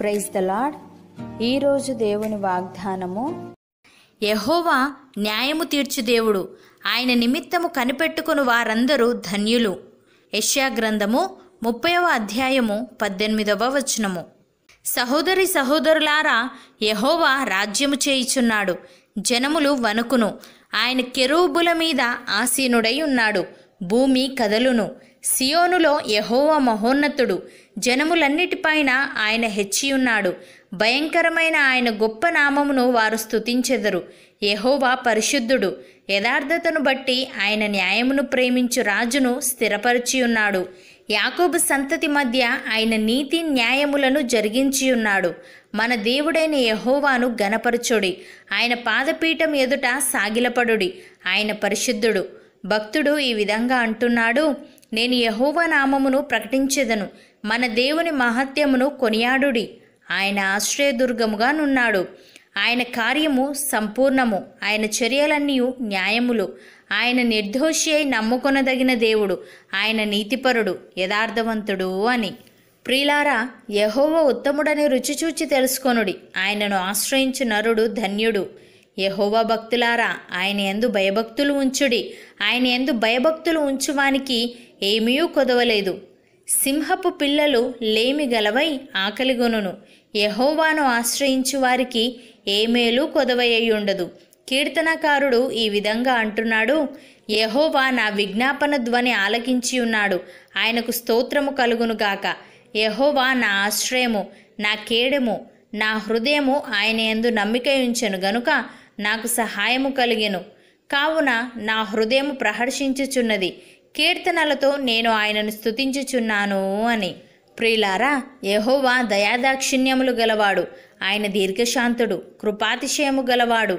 praise the lord ఈరోజు దేవుని వాగ్దానము యహోవా న్యాయము తీర్చు దేవుడు ఆయన నిమిత్తము కనిపెట్టుకుని వారందరూ ధన్యులు యష్యా గ్రంథము ముప్పైవ అధ్యాయము పద్దెనిమిదవ వచనము సహోదరి సహోదరులారా యహోవా రాజ్యము చేయుచున్నాడు జనములు వణుకును ఆయన కెరూబుల మీద ఆసీనుడై ఉన్నాడు భూమి కదలును సియోనులో యహోవ మహోన్నతుడు జనములన్నిటిపైన ఆయన హెచ్చియున్నాడు భయంకరమైన ఆయన గొప్ప నామమును వారు స్థుతించెదరు యహోవా పరిశుద్ధుడు యథార్థతను బట్టి ఆయన న్యాయమును ప్రేమించు రాజును స్థిరపరిచియున్నాడు యాకోబు సంతతి మధ్య ఆయన నీతి న్యాయములను జరిగించియున్నాడు మన దేవుడైన యహోవాను గణపరచుడి ఆయన పాదపీఠం ఎదుట సాగిలపడుడి ఆయన పరిశుద్ధుడు భక్తుడు ఈ విధంగా అంటున్నాడు నేను యహోవ నామమును ప్రకటించెదను మన దేవుని మహత్యమును కొనియాడుడి ఆయన ఆశ్రయదుర్గముగా నున్నాడు ఆయన కార్యము సంపూర్ణము ఆయన చర్యలన్నీ న్యాయములు ఆయన నిర్దోషి అయి నమ్ముకొనదగిన దేవుడు ఆయన నీతిపరుడు యథార్థవంతుడు అని ప్రియులారా యహోవ ఉత్తముడని రుచిచూచి తెలుసుకొనుడి ఆయనను ఆశ్రయించు నరుడు ధన్యుడు యహోవా భక్తులారా ఆయన ఎందు భయభక్తులు ఉంచుడి ఆయన ఎందు భయభక్తులు ఉంచువానికి ఏమీ కొదవలేదు సింహపు పిల్లలు లేమి గలవై ఆకలిగొనును యహోవాను ఆశ్రయించు వారికి ఏమేలూ కొదవయ్యుండదు కీర్తనకారుడు ఈ విధంగా అంటున్నాడు యహోవా నా విజ్ఞాపన ధ్వని ఆలకించి ఉన్నాడు ఆయనకు స్తోత్రము కలుగునుగాక యహోవా నా ఆశ్రయము నా కేడెము నా హృదయము ఆయన ఎందు నమ్మిక ఉంచెను గనుక నాకు సహాయము కలిగెను కావున నా హృదయం ప్రహర్షించుచున్నది కీర్తనలతో నేను ఆయనను స్థుతించుచున్నాను అని ప్రియులారా యహోవా దయాదాక్షిణ్యములు గలవాడు ఆయన దీర్ఘశాంతుడు కృపాతిశయము గలవాడు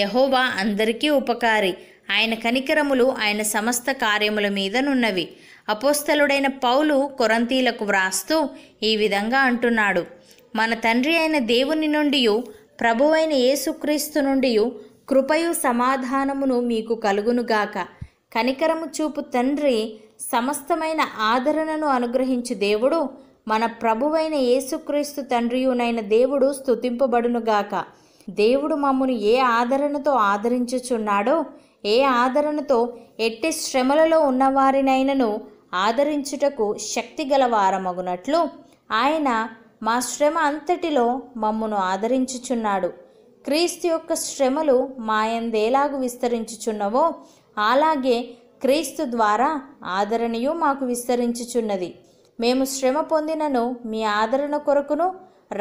యహోవా అందరికీ ఉపకారి ఆయన కనికరములు ఆయన సమస్త కార్యముల మీదనున్నవి అపోస్తలుడైన పౌలు కొరంతీలకు వ్రాస్తూ ఈ విధంగా అంటున్నాడు మన తండ్రి అయిన దేవుని నుండి ప్రభువైన యేసుక్రీస్తు నుండి కృపయు సమాధానమును మీకు కలుగునుగాక కనికరము చూపు తండ్రి సమస్తమైన ఆదరణను అనుగ్రహించు దేవుడు మన ప్రభువైన యేసుక్రీస్తు తండ్రియునైన దేవుడు స్థుతింపబడునుగాక దేవుడు మమ్మను ఏ ఆదరణతో ఆదరించుచున్నాడో ఏ ఆదరణతో ఎట్టి శ్రమలలో ఉన్నవారినైనను ఆదరించుటకు శక్తి వారమగునట్లు ఆయన మా శ్రమ అంతటిలో మమ్మను ఆదరించుచున్నాడు క్రీస్తు యొక్క శ్రమలు మాయందేలాగు విస్తరించుచున్నవో అలాగే క్రీస్తు ద్వారా ఆదరణయు మాకు విస్తరించుచున్నది మేము శ్రమ పొందినను మీ ఆదరణ కొరకును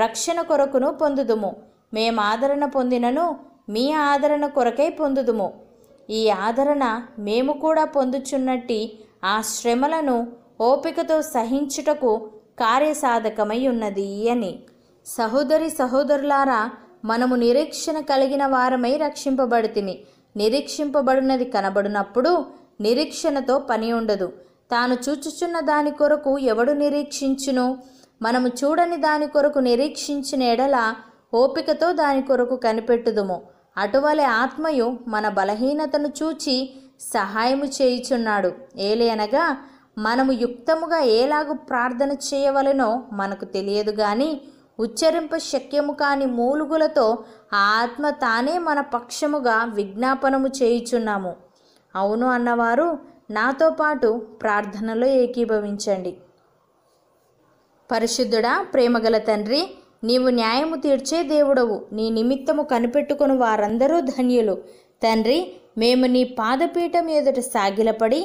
రక్షణ కొరకును పొందుదుము మేము ఆదరణ పొందినను మీ ఆదరణ కొరకై పొందుదుము ఈ ఆదరణ మేము కూడా పొందుచున్నట్టి ఆ శ్రమలను ఓపికతో సహించుటకు కార్యసాధకమై ఉన్నది అని సహోదరి సహోదరులారా మనము నిరీక్షణ కలిగిన వారమై రక్షింపబడితిని నిరీక్షింపబడినది కనబడినప్పుడు నిరీక్షణతో పని ఉండదు తాను చూచుచున్న దాని కొరకు ఎవడు నిరీక్షించును మనము చూడని దాని కొరకు నిరీక్షించిన ఎడల ఓపికతో దాని కొరకు కనిపెట్టుదుము అటువలె ఆత్మయు మన బలహీనతను చూచి సహాయము చేయుచున్నాడు ఏలే అనగా మనము యుక్తముగా ఏలాగు ప్రార్థన చేయవలనో మనకు తెలియదు కానీ ఉచ్చరింప శక్యము కాని మూలుగులతో ఆ ఆత్మ తానే మన పక్షముగా విజ్ఞాపనము చేయుచున్నాము అవును అన్నవారు నాతో పాటు ప్రార్థనలో ఏకీభవించండి పరిశుద్ధుడా ప్రేమగల తండ్రి నీవు న్యాయము తీర్చే దేవుడవు నీ నిమిత్తము కనిపెట్టుకుని వారందరూ ధన్యులు తండ్రి మేము నీ పాదపీఠం ఎదుట సాగిలపడి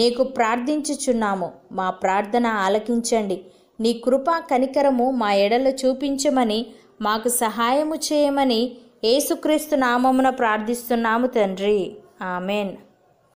నీకు ప్రార్థించుచున్నాము మా ప్రార్థన ఆలకించండి నీ కృపా కనికరము మా ఎడల చూపించమని మాకు సహాయము చేయమని ఏసుక్రీస్తు నామమున ప్రార్థిస్తున్నాము తండ్రి ఆమెన్